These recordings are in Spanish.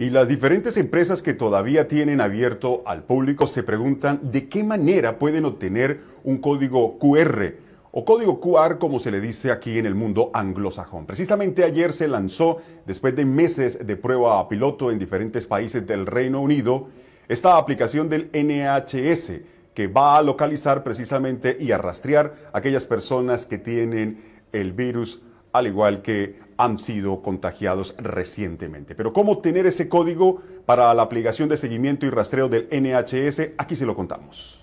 Y las diferentes empresas que todavía tienen abierto al público se preguntan de qué manera pueden obtener un código QR o código QR como se le dice aquí en el mundo anglosajón. Precisamente ayer se lanzó, después de meses de prueba a piloto en diferentes países del Reino Unido, esta aplicación del NHS que va a localizar precisamente y a rastrear aquellas personas que tienen el virus, al igual que han sido contagiados recientemente. Pero cómo obtener ese código para la aplicación de seguimiento y rastreo del NHS, aquí se lo contamos.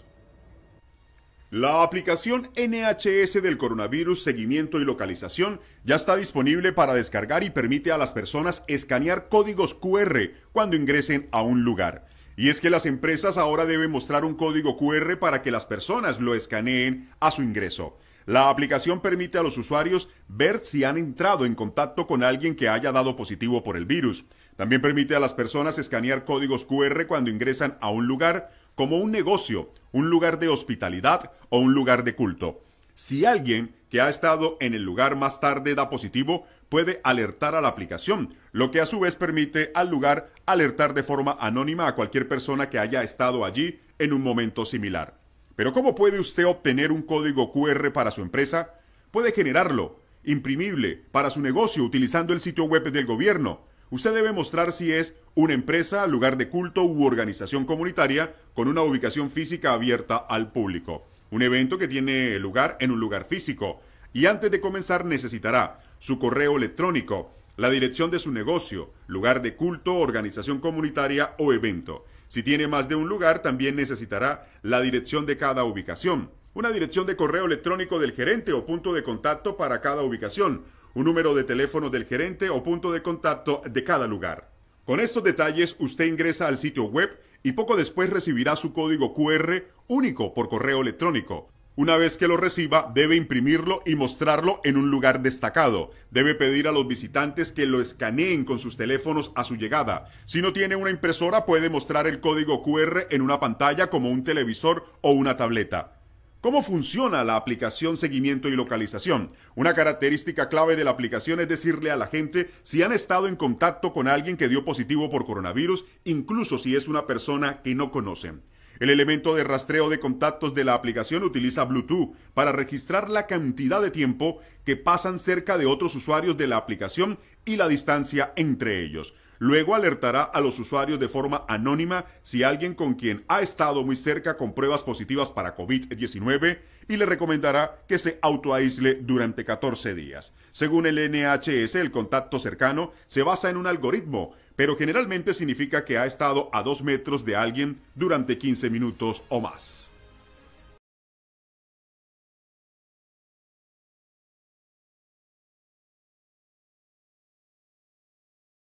La aplicación NHS del coronavirus seguimiento y localización ya está disponible para descargar y permite a las personas escanear códigos QR cuando ingresen a un lugar. Y es que las empresas ahora deben mostrar un código QR para que las personas lo escaneen a su ingreso. La aplicación permite a los usuarios ver si han entrado en contacto con alguien que haya dado positivo por el virus. También permite a las personas escanear códigos QR cuando ingresan a un lugar como un negocio, un lugar de hospitalidad o un lugar de culto. Si alguien que ha estado en el lugar más tarde da positivo, puede alertar a la aplicación, lo que a su vez permite al lugar alertar de forma anónima a cualquier persona que haya estado allí en un momento similar. Pero ¿cómo puede usted obtener un código QR para su empresa? Puede generarlo, imprimible, para su negocio utilizando el sitio web del gobierno. Usted debe mostrar si es una empresa, lugar de culto u organización comunitaria con una ubicación física abierta al público. Un evento que tiene lugar en un lugar físico. Y antes de comenzar necesitará su correo electrónico, la dirección de su negocio, lugar de culto, organización comunitaria o evento. Si tiene más de un lugar, también necesitará la dirección de cada ubicación, una dirección de correo electrónico del gerente o punto de contacto para cada ubicación, un número de teléfono del gerente o punto de contacto de cada lugar. Con estos detalles, usted ingresa al sitio web y poco después recibirá su código QR único por correo electrónico. Una vez que lo reciba, debe imprimirlo y mostrarlo en un lugar destacado. Debe pedir a los visitantes que lo escaneen con sus teléfonos a su llegada. Si no tiene una impresora, puede mostrar el código QR en una pantalla como un televisor o una tableta. ¿Cómo funciona la aplicación seguimiento y localización? Una característica clave de la aplicación es decirle a la gente si han estado en contacto con alguien que dio positivo por coronavirus, incluso si es una persona que no conocen. El elemento de rastreo de contactos de la aplicación utiliza Bluetooth para registrar la cantidad de tiempo que pasan cerca de otros usuarios de la aplicación y la distancia entre ellos. Luego alertará a los usuarios de forma anónima si alguien con quien ha estado muy cerca con pruebas positivas para COVID-19 y le recomendará que se autoaísle durante 14 días. Según el NHS, el contacto cercano se basa en un algoritmo, pero generalmente significa que ha estado a dos metros de alguien durante 15 minutos o más.